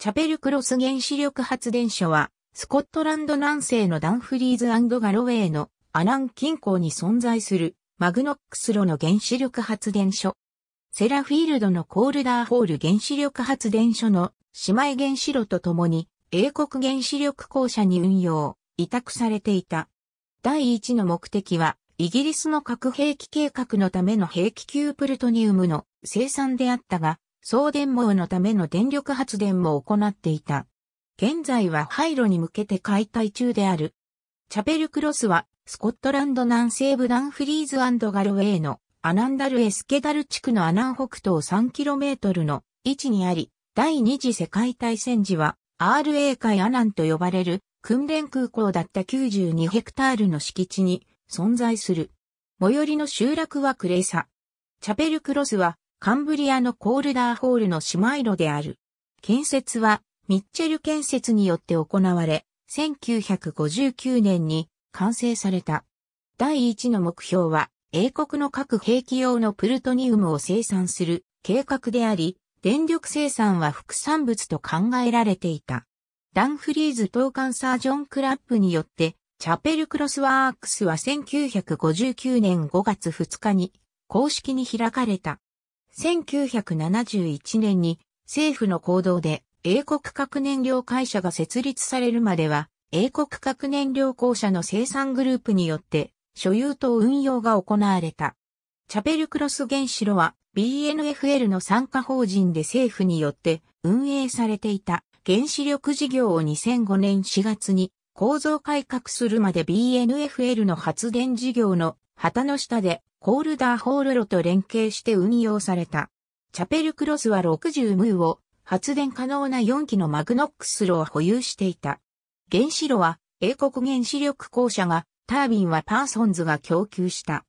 チャペルクロス原子力発電所は、スコットランド南西のダンフリーズガロウェイのアナン近郊に存在するマグノックスロの原子力発電所。セラフィールドのコールダーホール原子力発電所の姉妹原子炉と共に英国原子力公社に運用、委託されていた。第一の目的は、イギリスの核兵器計画のための兵器級プルトニウムの生産であったが、送電網のための電力発電も行っていた。現在は廃炉に向けて解体中である。チャペルクロスは、スコットランド南西部ダンフリーズガロウェイのアナンダルエスケダル地区のアナン北東 3km の位置にあり、第二次世界大戦時は RA 海アナンと呼ばれる訓練空港だった92ヘクタールの敷地に存在する。最寄りの集落はクレイサ。チャペルクロスはカンブリアのコールダーホールの姉妹路である。建設は、ミッチェル建設によって行われ、1959年に完成された。第一の目標は、英国の各兵器用のプルトニウムを生産する計画であり、電力生産は副産物と考えられていた。ダンフリーズ統監サージョン・クラップによって、チャペル・クロスワークスは1959年5月2日に公式に開かれた。1971年に政府の行動で英国核燃料会社が設立されるまでは、英国核燃料公社の生産グループによって所有と運用が行われた。チャペルクロス原子炉は BNFL の参加法人で政府によって運営されていた原子力事業を2005年4月に構造改革するまで BNFL の発電事業の旗の下でコールダーホール炉と連携して運用された。チャペルクロスは60ムーを発電可能な4機のマグノックス炉を保有していた。原子炉は英国原子力公社が、タービンはパーソンズが供給した。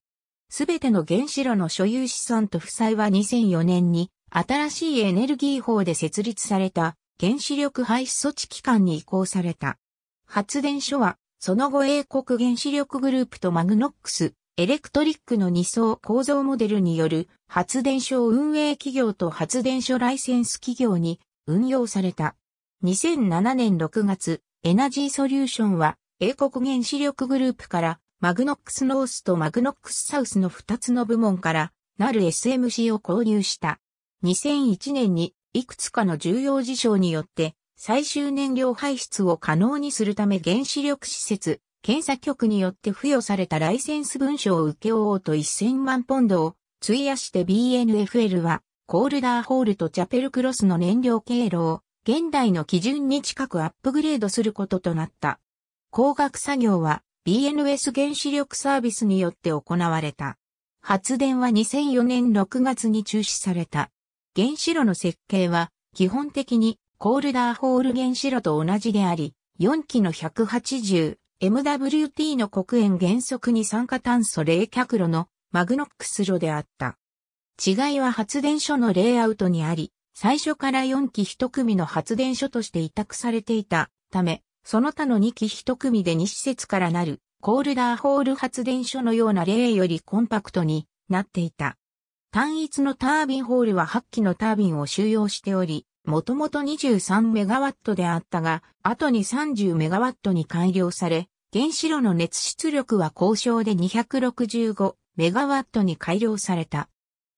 すべての原子炉の所有資産と負債は2004年に新しいエネルギー法で設立された原子力廃止措置機関に移行された。発電所はその後英国原子力グループとマグノックスエレクトリックの2層構造モデルによる発電所運営企業と発電所ライセンス企業に運用された。2007年6月、エナジーソリューションは英国原子力グループからマグノックスノースとマグノックスサウスの2つの部門からなる SMC を購入した。2001年にいくつかの重要事象によって最終燃料排出を可能にするため原子力施設検査局によって付与されたライセンス文書を受け負おうと1000万ポンドを費やして BNFL はコールダーホールとチャペルクロスの燃料経路を現代の基準に近くアップグレードすることとなった。工学作業は BNS 原子力サービスによって行われた。発電は2004年6月に中止された。原子炉の設計は基本的にコールダーホール原子炉と同じであり、4基の180、MWT の黒煙原則に酸化炭素冷却炉のマグノックス炉であった。違いは発電所のレイアウトにあり、最初から4機1組の発電所として委託されていたため、その他の2機1組で2施設からなるコールダーホール発電所のような例よりコンパクトになっていた。単一のタービンホールは8機のタービンを収容しており、もともと23メガワットであったが、後に30メガワットに改良され、原子炉の熱出力は交渉で265メガワットに改良された。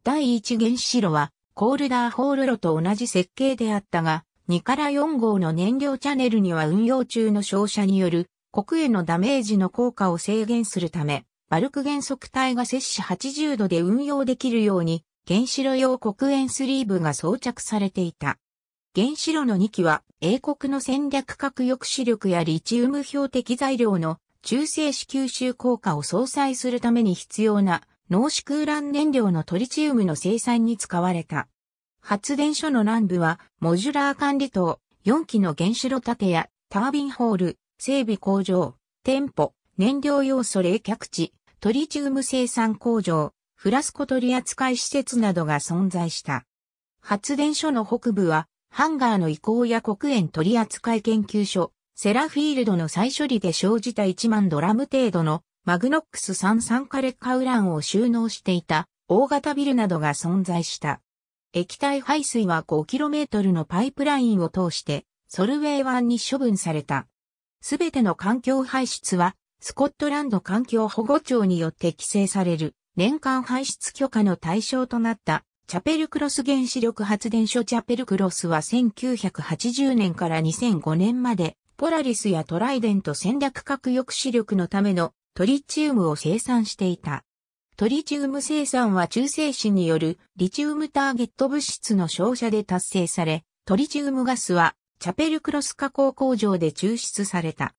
第1原子炉は、コールダーホール炉と同じ設計であったが、2から4号の燃料チャネルには運用中の照射による国へのダメージの効果を制限するため、バルク原則体が摂氏80度で運用できるように、原子炉用黒煙スリーブが装着されていた。原子炉の2基は英国の戦略核抑止力やリチウム標的材料の中性子吸収効果を相殺するために必要な濃縮空欄燃料のトリチウムの生産に使われた。発電所の南部はモジュラー管理棟、4基の原子炉建屋、タービンホール、整備工場、店舗、燃料要素冷却地、トリチウム生産工場、フラスコ取扱施設などが存在した。発電所の北部はハンガーの移行や国園取扱研究所、セラフィールドの再処理で生じた1万ドラム程度のマグノックス3酸化劣化ウランを収納していた大型ビルなどが存在した。液体排水は 5km のパイプラインを通してソルウェイ湾に処分された。すべての環境排出はスコットランド環境保護庁によって規制される年間排出許可の対象となったチャペルクロス原子力発電所チャペルクロスは1980年から2005年までポラリスやトライデント戦略核抑止力のためのトリチウムを生産していた。トリチウム生産は中性子によるリチウムターゲット物質の照射で達成され、トリチウムガスはチャペルクロス加工工場で抽出された。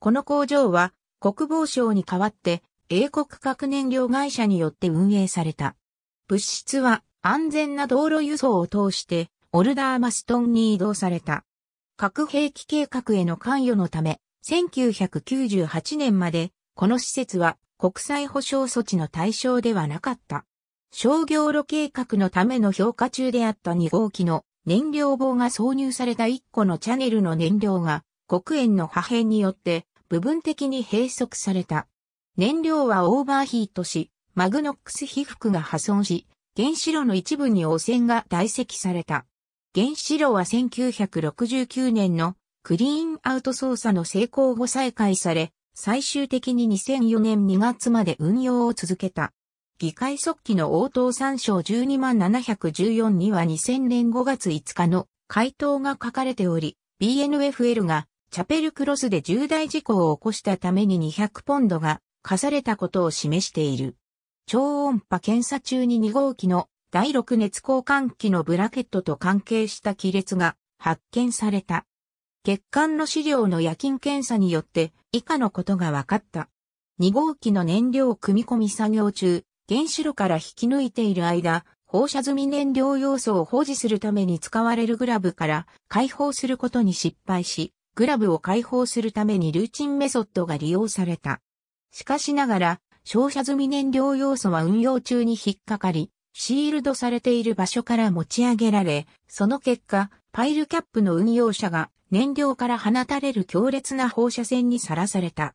この工場は国防省に代わって英国核燃料会社によって運営された。物質は安全な道路輸送を通して、オルダーマストンに移動された。核兵器計画への関与のため、1998年まで、この施設は国際保障措置の対象ではなかった。商業路計画のための評価中であった2号機の燃料棒が挿入された1個のチャネルの燃料が黒煙の破片によって部分的に閉塞された。燃料はオーバーヒートし、マグノックス被覆が破損し、原子炉の一部に汚染が堆積された。原子炉は1969年のクリーンアウト操作の成功後再開され、最終的に2004年2月まで運用を続けた。議会速記の応答参照12714には2000年5月5日の回答が書かれており、BNFL がチャペルクロスで重大事故を起こしたために200ポンドが課されたことを示している。超音波検査中に2号機の第6熱交換器のブラケットと関係した亀裂が発見された。血管の資料の夜勤検査によって以下のことが分かった。2号機の燃料組み込み作業中、原子炉から引き抜いている間、放射済み燃料要素を保持するために使われるグラブから解放することに失敗し、グラブを解放するためにルーチンメソッドが利用された。しかしながら、照射済み燃料要素は運用中に引っかかり、シールドされている場所から持ち上げられ、その結果、パイルキャップの運用者が燃料から放たれる強烈な放射線にさらされた。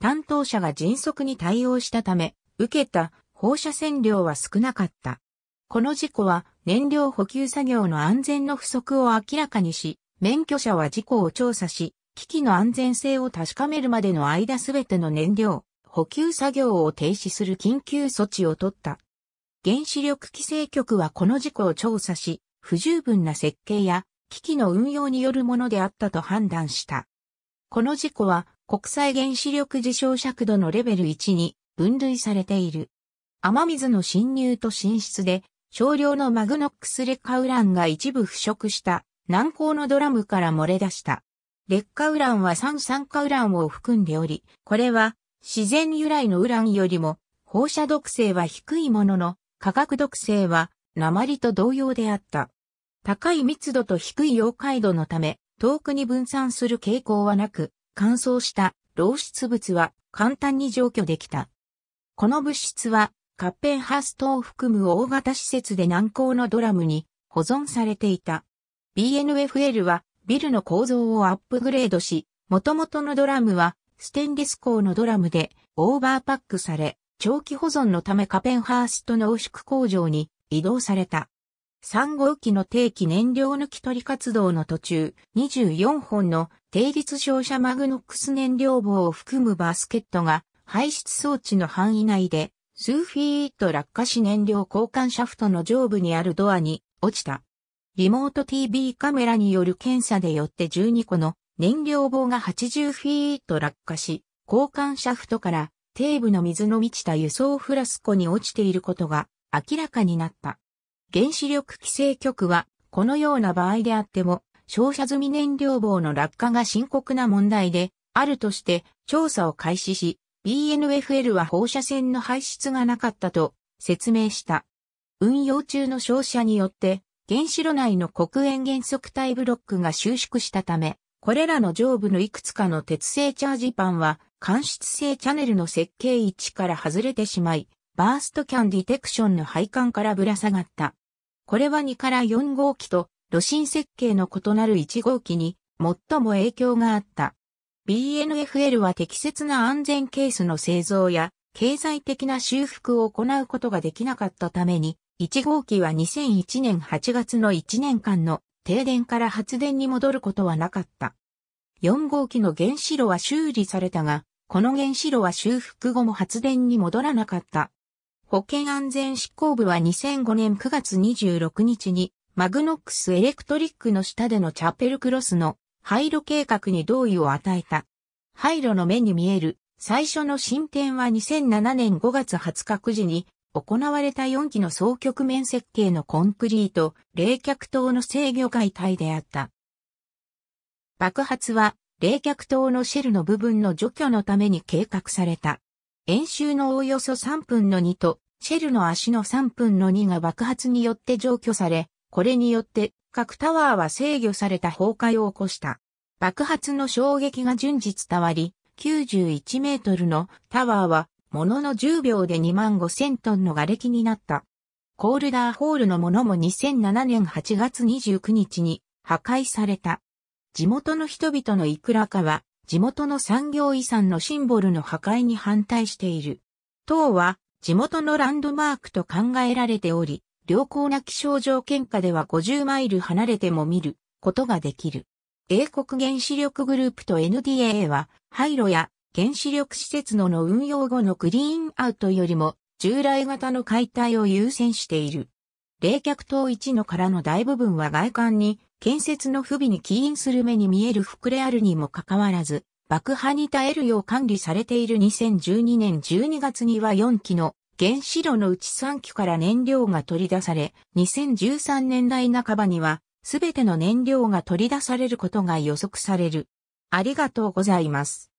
担当者が迅速に対応したため、受けた放射線量は少なかった。この事故は燃料補給作業の安全の不足を明らかにし、免許者は事故を調査し、機器の安全性を確かめるまでの間すべての燃料、補給作業を停止する緊急措置を取った。原子力規制局はこの事故を調査し、不十分な設計や機器の運用によるものであったと判断した。この事故は国際原子力事象尺度のレベル1に分類されている。雨水の侵入と浸出で少量のマグノックス劣化ウランが一部腐食した軟膏のドラムから漏れ出した。劣化ウランは酸酸化ウランを含んでおり、これは自然由来のウランよりも放射毒性は低いものの、化学毒性は鉛と同様であった。高い密度と低い溶解度のため、遠くに分散する傾向はなく、乾燥した漏出物は簡単に除去できた。この物質は、カッペンハーストを含む大型施設で難航のドラムに保存されていた。BNFL はビルの構造をアップグレードし、元々のドラムはステンレス鋼のドラムでオーバーパックされ、長期保存のためカペンハーストの濃縮工場に移動された。3号機の定期燃料抜き取り活動の途中、24本の定率照射マグノックス燃料棒を含むバスケットが排出装置の範囲内で数フィート落下し燃料交換シャフトの上部にあるドアに落ちた。リモート TV カメラによる検査でよって12個の燃料棒が80フィート落下し、交換シャフトから底部の水の満ちた輸送フラスコに落ちていることが明らかになった。原子力規制局はこのような場合であっても照射済み燃料棒の落下が深刻な問題であるとして調査を開始し、BNFL は放射線の排出がなかったと説明した。運用中の照射によって原子炉内の黒煙減速体ブロックが収縮したため、これらの上部のいくつかの鉄製チャージパンは、間質性チャネルの設計位置から外れてしまい、バーストキャンディテクションの配管からぶら下がった。これは2から4号機と、炉心設計の異なる1号機に、最も影響があった。BNFL は適切な安全ケースの製造や、経済的な修復を行うことができなかったために、1号機は2001年8月の1年間の停電から発電に戻ることはなかった。4号機の原子炉は修理されたが、この原子炉は修復後も発電に戻らなかった。保健安全執行部は2005年9月26日に、マグノックスエレクトリックの下でのチャペルクロスの廃炉計画に同意を与えた。廃炉の目に見える最初の進展は2007年5月20日9時に行われた4基の総局面設計のコンクリート、冷却塔の制御解体であった。爆発は冷却塔のシェルの部分の除去のために計画された。演習のおおよそ3分の2と、シェルの足の3分の2が爆発によって除去され、これによって各タワーは制御された崩壊を起こした。爆発の衝撃が順次伝わり、91メートルのタワーはものの10秒で2万5千トンの瓦礫になった。コールダーホールのものも2007年8月29日に破壊された。地元の人々のいくらかは、地元の産業遺産のシンボルの破壊に反対している。党は、地元のランドマークと考えられており、良好な気象条件下では50マイル離れても見ることができる。英国原子力グループと NDA は、廃炉や原子力施設のの運用後のクリーンアウトよりも従来型の解体を優先している。冷却塔1のからの大部分は外観に建設の不備に起因する目に見える膨れあるにもかかわらず、爆破に耐えるよう管理されている2012年12月には4機の原子炉のうち3機から燃料が取り出され、2013年代半ばには全ての燃料が取り出されることが予測される。ありがとうございます。